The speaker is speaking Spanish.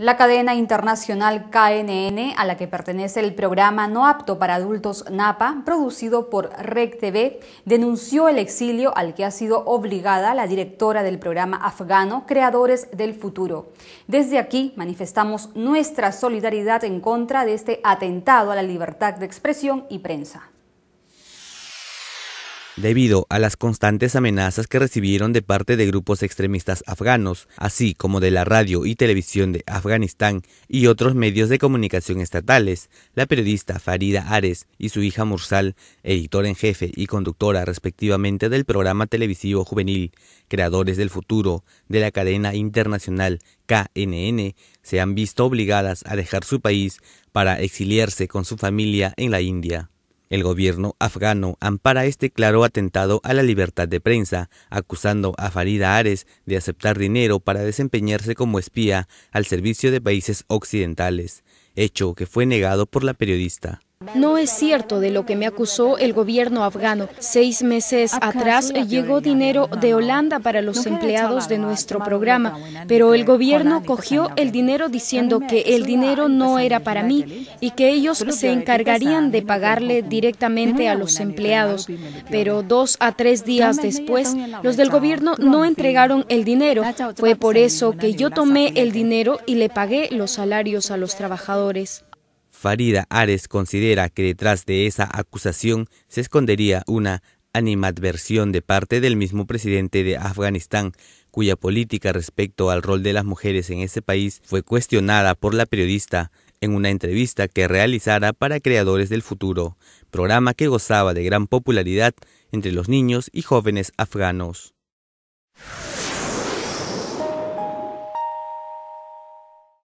La cadena internacional KNN, a la que pertenece el programa No apto para adultos NAPA, producido por REC denunció el exilio al que ha sido obligada la directora del programa afgano Creadores del Futuro. Desde aquí manifestamos nuestra solidaridad en contra de este atentado a la libertad de expresión y prensa debido a las constantes amenazas que recibieron de parte de grupos extremistas afganos, así como de la radio y televisión de Afganistán y otros medios de comunicación estatales. La periodista Farida Ares y su hija Mursal, editora en jefe y conductora respectivamente del programa televisivo juvenil Creadores del Futuro de la cadena internacional KNN, se han visto obligadas a dejar su país para exiliarse con su familia en la India. El gobierno afgano ampara este claro atentado a la libertad de prensa, acusando a Farida Ares de aceptar dinero para desempeñarse como espía al servicio de países occidentales, hecho que fue negado por la periodista. No es cierto de lo que me acusó el gobierno afgano. Seis meses atrás eh, llegó dinero de Holanda para los empleados de nuestro programa, pero el gobierno cogió el dinero diciendo que el dinero no era para mí y que ellos se encargarían de pagarle directamente a los empleados. Pero dos a tres días después, los del gobierno no entregaron el dinero. Fue por eso que yo tomé el dinero y le pagué los salarios a los trabajadores. Farida Ares considera que detrás de esa acusación se escondería una animadversión de parte del mismo presidente de Afganistán, cuya política respecto al rol de las mujeres en ese país fue cuestionada por la periodista en una entrevista que realizara para Creadores del Futuro, programa que gozaba de gran popularidad entre los niños y jóvenes afganos.